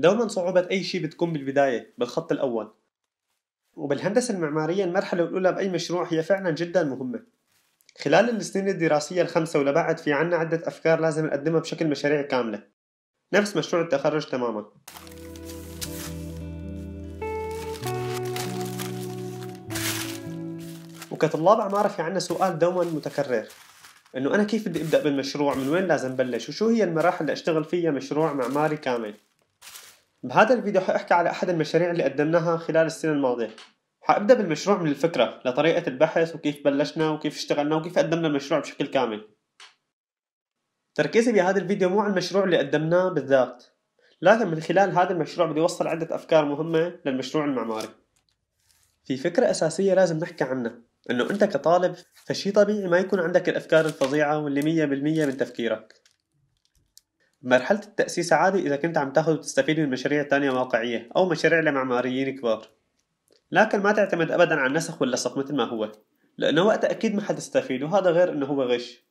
دوما صعوبة أي شيء بتكون بالبداية بالخط الأول وبالهندسة المعمارية المرحلة الأولى بأي مشروع هي فعلا جدا مهمة خلال السنين الدراسية الخمسة ولبعد في عنا عدة أفكار لازم نقدمها بشكل مشاريع كاملة نفس مشروع التخرج تماما وكطلاب عمارة في عنا سؤال دوما متكرر انه انا كيف بدي ابدا بالمشروع من وين لازم بلش وشو هي المراحل اللي اشتغل فيها مشروع معماري كامل بهذا الفيديو حأحكي على أحد المشاريع اللي قدمناها خلال السنة الماضية حأبدأ بالمشروع من الفكرة لطريقة البحث وكيف بلشنا وكيف اشتغلنا وكيف قدمنا المشروع بشكل كامل تركيزي بهذا الفيديو مو على المشروع اللي قدمناه بالذات لكن من خلال هذا المشروع بدي أوصل عدة أفكار مهمة للمشروع المعماري في فكرة أساسية لازم نحكي عنها إنه أنت كطالب فشي طبيعي ما يكون عندك الأفكار الفظيعة واللي مية بالمية من تفكيرك مرحلة التأسيس عادي إذا كنت عم تاخد وتستفيد من مشاريع تانية واقعية أو مشاريع لمعماريين كبار لكن ما تعتمد أبدا على النسخ واللصق مثل ما هو لأنه وقتها أكيد ما حتستفيد وهذا غير أنه هو غش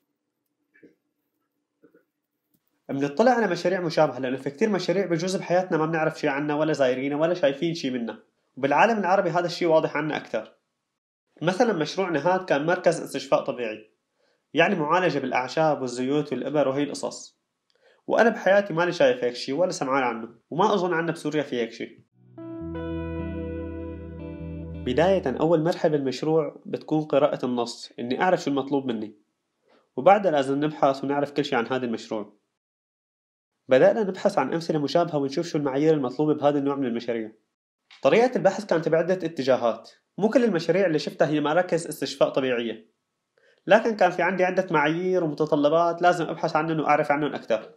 بنطلع على مشاريع مشابهة لأنه في كتير مشاريع بجوز بحياتنا ما بنعرف شي عنها ولا زايرينها ولا شايفين شي منها وبالعالم العربي هذا الشي واضح عنا أكثر مثلا مشروع نهاد كان مركز استشفاء طبيعي يعني معالجة بالأعشاب والزيوت والإبر وهي القصص وانا بحياتي ماني شايف هيك شيء ولا سمعان عنه وما اظن عنا بسوريا في هيك شيء بداية أول مرحلة بالمشروع بتكون قراءة النص إني أعرف شو المطلوب مني وبعدها لازم نبحث ونعرف كل شيء عن هذا المشروع بدأنا نبحث عن أمثلة مشابهة ونشوف شو المعايير المطلوبة بهذا النوع من المشاريع طريقة البحث كانت بعدة اتجاهات مو كل المشاريع اللي شفتها هي مراكز استشفاء طبيعية لكن كان في عندي عدة معايير ومتطلبات لازم أبحث عنهم وأعرف عنهم أكثر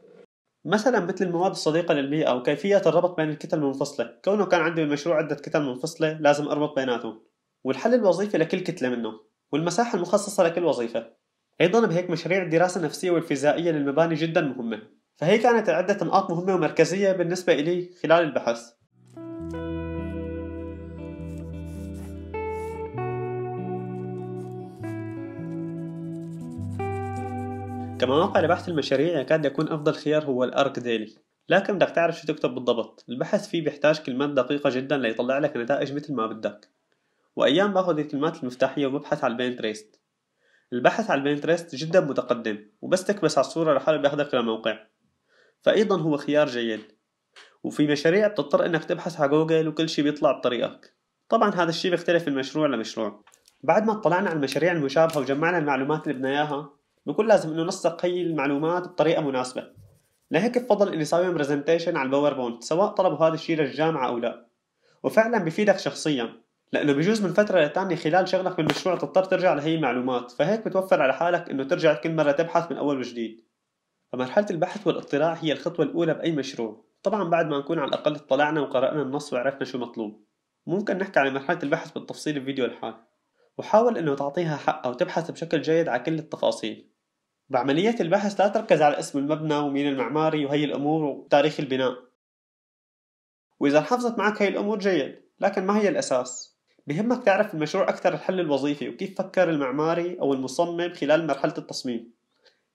مثلا مثل المواد الصديقة للبيئة وكيفية الربط بين الكتل المنفصلة كونه كان عندي بالمشروع عدة كتل منفصلة لازم أربط بيناتهم والحل الوظيفي لكل كتلة منهم والمساحة المخصصة لكل وظيفة أيضا بهيك مشاريع الدراسة النفسية والفيزيائية للمباني جدا مهمة فهي كانت عدة نقاط مهمة ومركزية بالنسبة إلي خلال البحث كمواقع لبحث المشاريع يكاد يكون أفضل خيار هو الأرك ديلي لكن بدك تعرف شو تكتب بالضبط البحث فيه بيحتاج كلمات دقيقة جدا ليطلع لك نتائج مثل ما بدك وأيام باخذ الكلمات المفتاحية وببحث على البينتريست البحث على البينتريست جدا متقدم وبس تكبس على الصورة لحاله بياخدك لموقع فأيضا هو خيار جيد وفي مشاريع بتضطر انك تبحث على جوجل وكل شي بيطلع بطريقك طبعا هذا الشي بيختلف من مشروع لمشروع بعد ما اطلعنا على المشاريع المشابهة وجمعنا المعلومات اللي بدنا إياها بكون لازم انه نسق هي المعلومات بطريقه مناسبه لهيك بفضل اني اسوي برزنتيشن على الباوربوينت سواء طلبوا هذا الشيء للجامعه او لا وفعلا بفيدك شخصيا لانه بجوز من فتره لتانية خلال شغلك بالمشروع تضطر ترجع لهي المعلومات فهيك بتوفر على حالك انه ترجع كل مره تبحث من اول وجديد فمرحله البحث والاطلاع هي الخطوه الاولى باي مشروع طبعا بعد ما نكون على الاقل اطلعنا وقرانا النص وعرفنا شو مطلوب ممكن نحكي عن مرحله البحث بالتفصيل بفيديو الحال وحاول انه تعطيها حقها وتبحث بشكل جيد على كل التفاصيل بعملية البحث لا تركز على اسم المبنى ومين المعماري وهي الأمور وتاريخ البناء وإذا حفظت معك هي الأمور جيد لكن ما هي الأساس؟ بهمك تعرف المشروع أكثر الحل الوظيفي وكيف فكر المعماري أو المصمم خلال مرحلة التصميم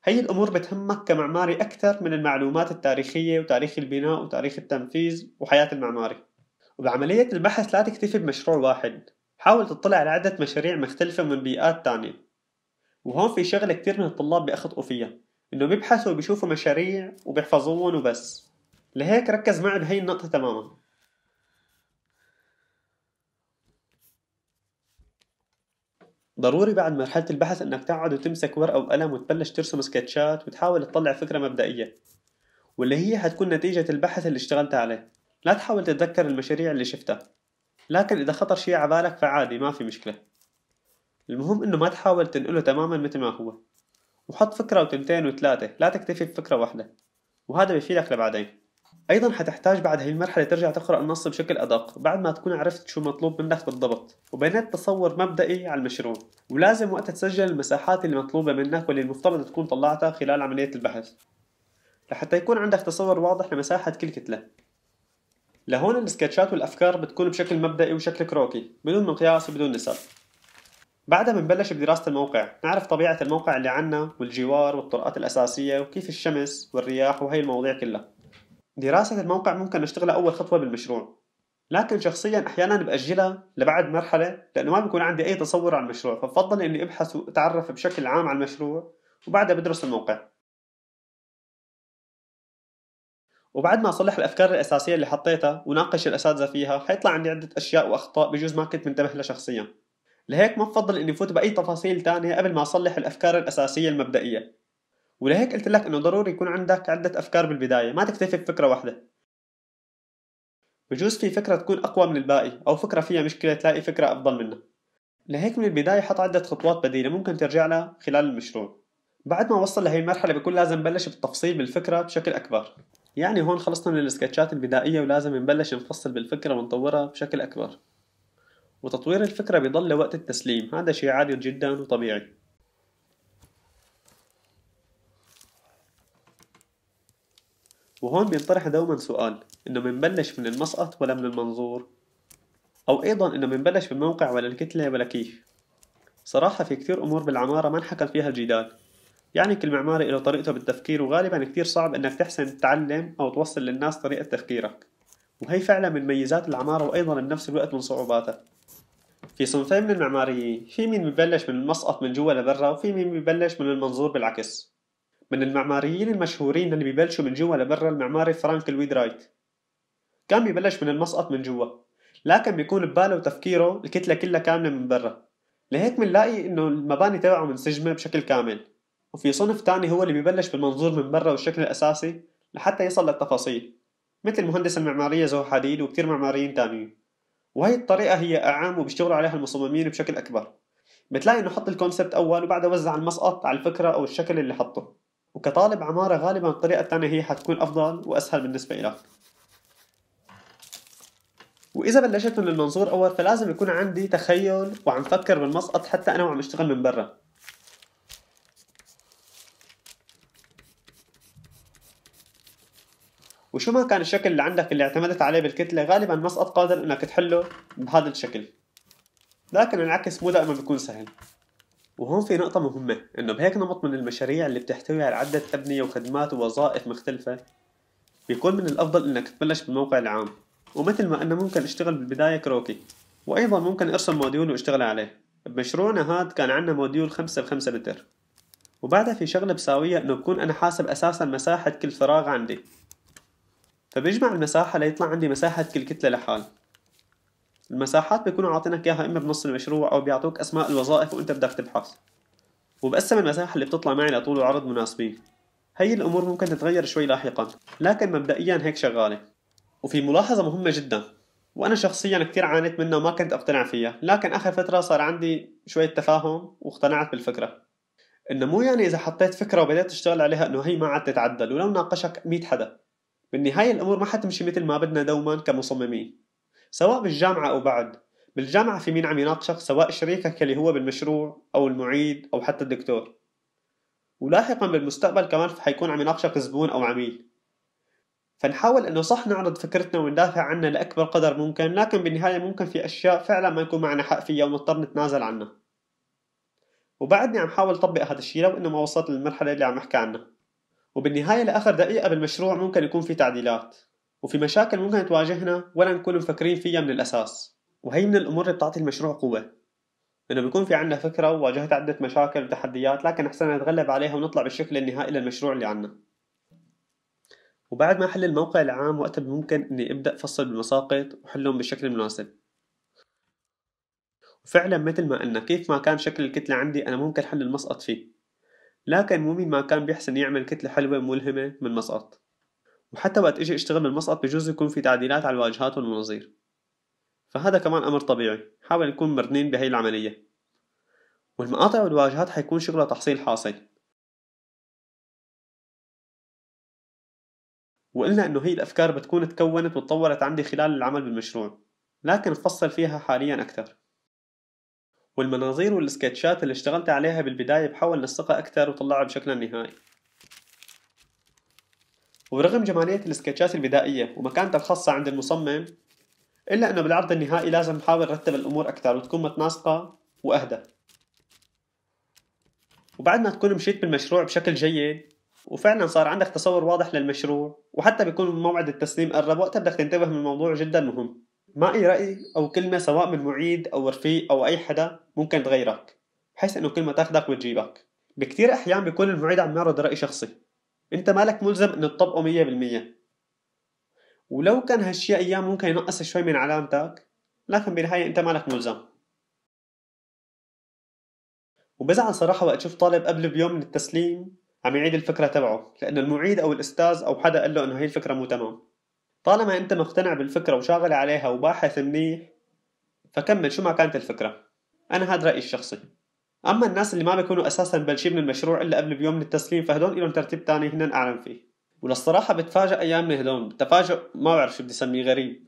هي الأمور بتهمك كمعماري أكثر من المعلومات التاريخية وتاريخ البناء وتاريخ التنفيذ وحياة المعماري وبعملية البحث لا تكتفي بمشروع واحد حاول تطلع على عدة مشاريع مختلفة من بيئات تانية وهون في شغلة كتير من الطلاب بيخطئوا فيها إنه بيبحثوا وبيشوفوا مشاريع وبيحفظوهم وبس لهيك ركز معي بهي النقطة تماما ضروري بعد مرحلة البحث إنك تقعد وتمسك ورقة وقلم وتبلش ترسم سكتشات وتحاول تطلع فكرة مبدئية واللي هي حتكون نتيجة البحث اللي اشتغلت عليه لا تحاول تتذكر المشاريع اللي شفتها لكن إذا خطر شي عبالك فعادي ما في مشكلة المهم انه ما تحاول تنقله تماما مثل ما هو وحط فكرة وتنتين وثلاثة لا تكتفي بفكرة واحدة وهذا بيفيدك لبعدين ايضا حتحتاج بعد هي المرحله ترجع تقرا النص بشكل ادق بعد ما تكون عرفت شو مطلوب منك بالضبط وبنيت تصور مبدئي على المشروع ولازم وقتها تسجل المساحات المطلوبه منك واللي المفترض تكون طلعتها خلال عمليه البحث لحتى يكون عندك تصور واضح لمساحه كل كتله لهون السكتشات والافكار بتكون بشكل مبدئي وشكل كروكي بدون مقياس وبدون نسب بعدها بنبلش بدراسة الموقع نعرف طبيعة الموقع اللي عنا والجوار والطرقات الأساسية وكيف الشمس والرياح وهي المواضيع كلها دراسة الموقع ممكن نشتغلها أول خطوة بالمشروع لكن شخصيا احيانا باجلها لبعد مرحله لانه ما بيكون عندي اي تصور عن المشروع فبفضل اني ابحث واتعرف بشكل عام على المشروع وبعدها بدرس الموقع وبعد ما اصلح الافكار الاساسيه اللي حطيتها وناقش الاساتذه فيها حيطلع عندي عده اشياء واخطاء بجوز ما كنت منتبه لها شخصيا لهيك ما بفضل اني فوت باي تفاصيل تانية قبل ما اصلح الافكار الاساسيه المبدئيه ولهيك قلت لك انه ضروري يكون عندك عده افكار بالبدايه ما تكتفي بفكره واحده بجوز في فكره تكون اقوى من الباقي او فكره فيها مشكله تلاقي فكره افضل منها لهيك من البدايه حط عده خطوات بديله ممكن ترجع لها خلال المشروع بعد ما وصل لهي المرحله بكون لازم نبلش بالتفصيل بالفكره بشكل اكبر يعني هون خلصنا من السكتشات البدائيه ولازم نبلش نفصل بالفكره ونطورها بشكل اكبر وتطوير الفكرة بيضل لوقت التسليم هذا شيء عادي جدا وطبيعي وهون بينطرح دوما سؤال انه منبلش من المسقط ولا من المنظور او ايضا انه منبلش بالموقع ولا الكتلة ولا كيف صراحة في كتير امور بالعمارة ما انحكم فيها الجدال يعني كل معماري له طريقته بالتفكير وغالبا كتير صعب انك تحسن تعلم او توصل للناس طريقة تفكيرك وهي فعلا من ميزات العمارة وايضا بنفس الوقت من صعوباتها في صنفين من المعماريين في مين ببلش من المسقط من جوا لبرا وفي مين ببلش من المنظور بالعكس من المعماريين المشهورين اللي ببلشوا من جوا لبرا المعماري فرانك لويد رايت كان ببلش من المسقط من جوا لكن بيكون بباله وتفكيره الكتلة كلها كاملة من برا لهيك بنلاقي انه المباني تبعه منسجمة بشكل كامل وفي صنف تاني هو اللي ببلش بالمنظور من برا والشكل الأساسي لحتى يصل للتفاصيل مثل المهندس المعمارية زو حديد وكتير معماريين تانيين وهي الطريقه هي اعام وبيشتغلوا عليها المصممين بشكل اكبر بتلاقي انه حط الكونسبت اول وبعدها وزع المسقط على الفكره او الشكل اللي حطه وكطالب عماره غالبا الطريقه الثانيه هي حتكون افضل واسهل بالنسبه لك واذا بلشت من المنظور اول فلازم يكون عندي تخيل وعم فكر بالمسقط حتى انا وعم اشتغل من برا وشو ما كان الشكل اللي عندك اللي اعتمدت عليه بالكتله غالبا ما مسقط قادر انك تحله بهذا الشكل لكن العكس مو دائما بيكون سهل وهون في نقطة مهمة إنه بهيك نمط من المشاريع اللي بتحتوي على عدة أبنية وخدمات ووظائف مختلفة بيكون من الأفضل إنك تبلش بالموقع العام ومثل ما انه ممكن أشتغل بالبداية كروكي وأيضا ممكن أرسم موديول وأشتغل عليه بمشروعنا هاد كان عندنا موديول 5 بخمسة متر وبعدها في شغلة بساوية إنه بكون أنا حاسب أساسا مساحة كل فراغ عندي فبيجمع المساحة ليطلع عندي مساحة كل كتلة لحال المساحات بيكونوا عاطينك اياها اما بنص المشروع او بيعطوك اسماء الوظائف وانت بدك تبحث وبقسم المساحة اللي بتطلع معي لطول وعرض مناسبين هي الامور ممكن تتغير شوي لاحقا لكن مبدئيا هيك شغالة وفي ملاحظة مهمة جدا وانا شخصيا كتير عانيت منها وما كنت اقتنع فيها لكن اخر فترة صار عندي شوية تفاهم واقتنعت بالفكرة انه مو يعني اذا حطيت فكرة وبدأت تشتغل عليها انه هي ما عاد تتعدل ولو ناقشك 100 حدا بالنهاية الأمور ما حتمشي مثل ما بدنا دوما كمصممين سواء بالجامعة أو بعد بالجامعة في مين عم يناقشك سواء شريكك اللي هو بالمشروع أو المعيد أو حتى الدكتور ولاحقا بالمستقبل كمان حيكون عم يناقشك زبون أو عميل فنحاول انه صح نعرض فكرتنا وندافع عنها لاكبر قدر ممكن لكن بالنهايه ممكن في اشياء فعلا ما يكون معنا حق فيها ونضطر نتنازل عنها وبعدني عم حاول اطبق هذا الشيء لو انه ما وصلت للمرحله اللي عم احكي عنها وبالنهاية لآخر دقيقة بالمشروع ممكن يكون في تعديلات وفي مشاكل ممكن تواجهنا ولا نكون مفكرين فيها من الأساس وهي من الأمور اللي بتعطي المشروع قوة إنه بيكون في عنا فكرة وواجهت عدة مشاكل وتحديات لكن أحسن نتغلب عليها ونطلع بالشكل النهائي للمشروع اللي عنا وبعد ما أحل الموقع العام وقتها ممكن إني أبدأ فصل بالمساقط وحلهم بالشكل المناسب وفعلا مثل ما قلنا كيف ما كان شكل الكتلة عندي أنا ممكن حل المسقط فيه لكن مو مين ما كان بيحسن يعمل كتلة حلوة ملهمة من مسقط وحتى وقت اجي اشتغل من مسقط بجوز يكون في تعديلات على الواجهات والمناظير فهذا كمان امر طبيعي حاول نكون مرنين بهي العملية والمقاطع والواجهات حيكون شغلها تحصيل حاصل وقلنا انه هي الافكار بتكون تكونت وتطورت عندي خلال العمل بالمشروع لكن نفصل فيها حاليا اكثر والمناظير والسكتشات اللي اشتغلت عليها بالبداية بحاول نسقها أكثر وطلعها بشكلها النهائي وبرغم جمالية السكتشات البدائية ومكانتها الخاصة عند المصمم إلا أنه بالعرض النهائي لازم نحاول نرتب الأمور أكثر وتكون متناسقة وأهدى وبعد ما تكون مشيت بالمشروع بشكل جيد وفعلا صار عندك تصور واضح للمشروع وحتى بيكون موعد التسليم قرب وقتها بدك تنتبه من موضوع جدا مهم ما أي رأي أو كلمة سواء من معيد أو رفيق أو أي حدا ممكن تغيرك بحيث إنه كلمة تاخدك وتجيبك بكتير أحيان بيكون المعيد عم يعرض رأي شخصي أنت مالك ملزم إنه تطبقه مية بالمية ولو كان هالشي أيام ممكن ينقص شوي من علامتك لكن بالنهاية أنت مالك ملزم وبزعل صراحة وقت شوف طالب قبل بيوم من التسليم عم يعيد الفكرة تبعه لأن المعيد أو الأستاذ أو حدا قال له إنه هي الفكرة مو تمام طالما انت مقتنع بالفكره وشاغل عليها وباحث منيح فكمل شو ما كانت الفكره انا هذا رايي الشخصي اما الناس اللي ما بيكونوا اساسا بلشي من المشروع الا قبل بيوم من التسليم فهدول لهم ترتيب تاني هنا اعلم فيه وللصراحه بتفاجئ ايام من هدول تفاجئ ما بعرف شو بدي اسميه غريب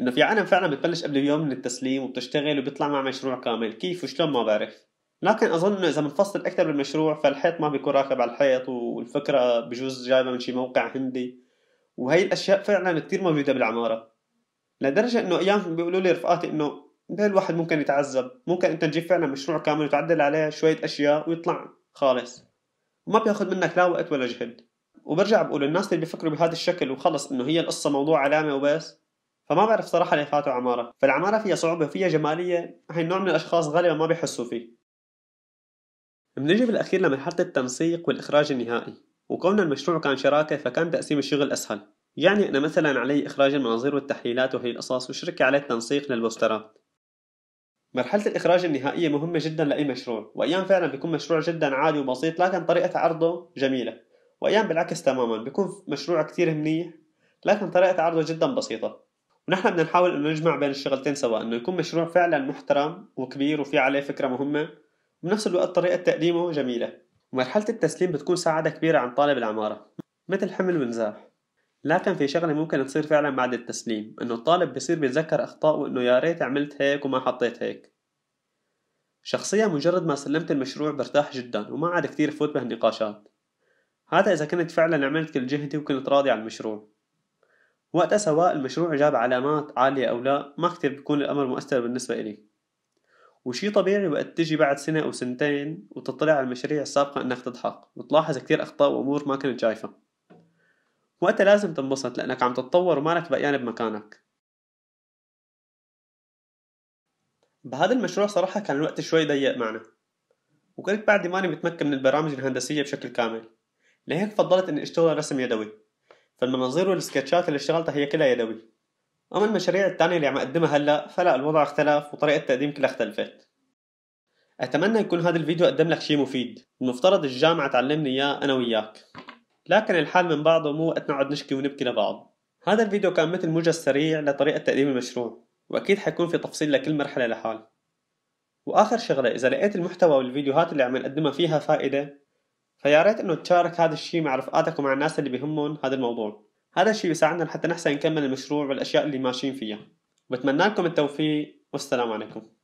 انه في عالم فعلا بتبلش قبل بيوم من التسليم وبتشتغل وبيطلع مع مشروع كامل كيف وشلون ما بعرف لكن اظن انه اذا بنفصل اكثر بالمشروع فالحيط ما بيكون راكب على الحيط والفكره بجوز جايبه من شي موقع هندي وهي الاشياء فعلا كتير موجوده بالعماره لدرجه انه ايام بيقولوا لي رفقاتي انه ده الواحد ممكن يتعذب ممكن انت تجيب فعلا مشروع كامل وتعدل عليه شويه اشياء ويطلع خالص وما بياخذ منك لا وقت ولا جهد وبرجع بقول الناس اللي بيفكروا بهذا الشكل وخلص انه هي القصه موضوع علامه وبس فما بعرف صراحه ليه فاتوا عماره فالعماره فيها صعوبه وفيها جماليه هاي النوع من الاشخاص غالبا ما بيحسوا فيه بنيجي بالاخير لمرحله التنسيق والاخراج النهائي وكون المشروع كان شراكة فكان تقسيم الشغل أسهل يعني أنا مثلا علي إخراج المناظير والتحليلات وهي القصص وشركة على التنسيق للبوسترات مرحلة الإخراج النهائية مهمة جدا لأي مشروع وأيام فعلا بيكون مشروع جدا عادي وبسيط لكن طريقة عرضه جميلة وأيام بالعكس تماما بيكون مشروع كتير منيح لكن طريقة عرضه جدا بسيطة ونحن بدنا نحاول انه نجمع بين الشغلتين سوا انه يكون مشروع فعلا محترم وكبير وفي عليه فكره مهمه وبنفس الوقت طريقه تقديمه جميله ومرحلة التسليم بتكون سعادة كبيرة عن طالب العمارة مثل حمل ونزاح لكن في شغلة ممكن تصير فعلا بعد التسليم إنه الطالب بصير بيتذكر اخطاء وانه يا ريت عملت هيك وما حطيت هيك شخصيا مجرد ما سلمت المشروع برتاح جدا وما عاد كتير فوت بهالنقاشات هذا إذا كنت فعلا عملت كل جهدي وكنت راضي عن المشروع وقتها سواء المشروع جاب علامات عالية أو لا ما كتير بيكون الأمر مؤثر بالنسبة إلي وشي طبيعي وقت تجي بعد سنة أو سنتين وتطلع على المشاريع السابقة إنك تضحك وتلاحظ كتير أخطاء وأمور ما كنت شايفها وقتها لازم تنبسط لأنك عم تتطور ومالك بقيان بمكانك بهذا المشروع صراحة كان الوقت شوي ضيق معنا وكنت بعدي ماني متمكن من البرامج الهندسية بشكل كامل لهيك فضلت إني أشتغل رسم يدوي فالمناظير والسكتشات اللي اشتغلتها هي كلها يدوي أما المشاريع التانية اللي عم أقدمها هلأ فلا الوضع اختلف وطريقة التقديم كلها اختلفت أتمنى يكون هذا الفيديو قدم لك شيء مفيد المفترض الجامعة تعلمني إياه أنا وياك لكن الحال من بعضه مو وقت نقعد نشكي ونبكي لبعض هذا الفيديو كان مثل موجز سريع لطريقة تقديم المشروع وأكيد حيكون في تفصيل لكل مرحلة لحال وآخر شغلة إذا لقيت المحتوى والفيديوهات اللي عم نقدمها فيها فائدة فيا ريت إنه تشارك هذا الشيء مع رفقاتك ومع الناس اللي بهمهم هذا الموضوع هذا الشيء بيساعدنا لحتى نحسن نكمل المشروع والأشياء اللي ماشيين فيها بتمنى لكم التوفيق والسلام عليكم